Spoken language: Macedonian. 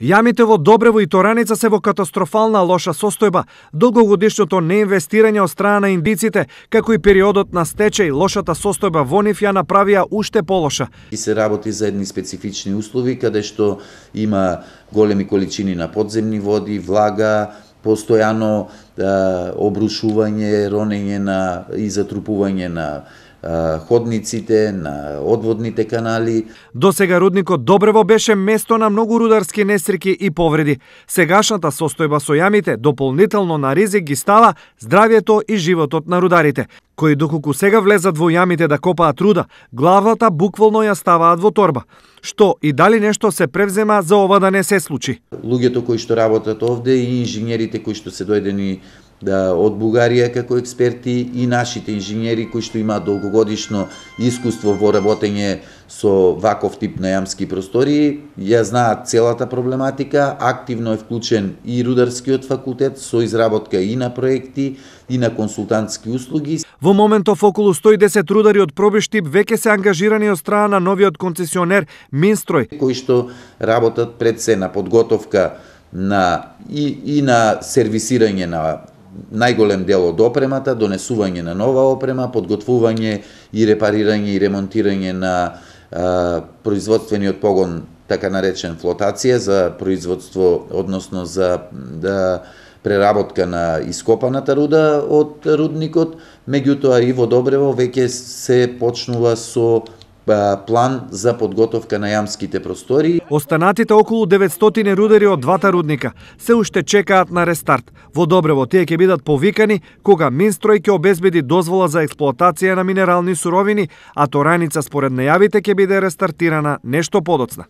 Јамите во Добрево и Тораница се во катастрофална лоша состојба, долгогодишното неинвестирање од страна на индиците, како и периодот на и лошата состојба во нив ја направија уште полоша. И се работи за едни специфични услови, каде што има големи количини на подземни води, влага, постојано обрушување, ронење на и затрупување на ходниците, на одводните канали. До сега рудникот Добрево беше место на многу рударски несреќи и повреди. Сегашната состојба со јамите дополнително на ризик ги става здравјето и животот на рударите, кои доколку сега влезат во јамите да копаат руда, главата буквално ја ставаат во торба. Што и дали нешто се превзема за ова да не се случи? Луѓето кои што работат овде и инженерите кои што се дојдени да, од Бугарија како експерти и нашите инженери кои што имаат долгогодишно искуство во работење со ваков тип на јамски простории, ја знаат целата проблематика, активно е вклучен и Рударскиот факултет со изработка и на проекти, и на консултантски услуги. Во моментов околу 110 рудари од пробиштип веќе се ангажирани од страна на новиот концесионер Минстрој, кои што работат пред се на подготовка на и, и на сервисирање на најголем дел од опремата, донесување на нова опрема, подготвување и репарирање и ремонтирање на а, производствениот погон, така наречен флотација за производство, односно за да, преработка на ископаната руда од рудникот, меѓутоа и во Добрево веќе се почнува со план за подготовка на јамските простори. Останатите околу 900 рудери од двата рудника се уште чекаат на рестарт. Во Добрево тие ќе бидат повикани кога Минстрој ќе обезбеди дозвола за експлоатација на минерални суровини, а Тораница според најавите ќе биде рестартирана нешто подоцна.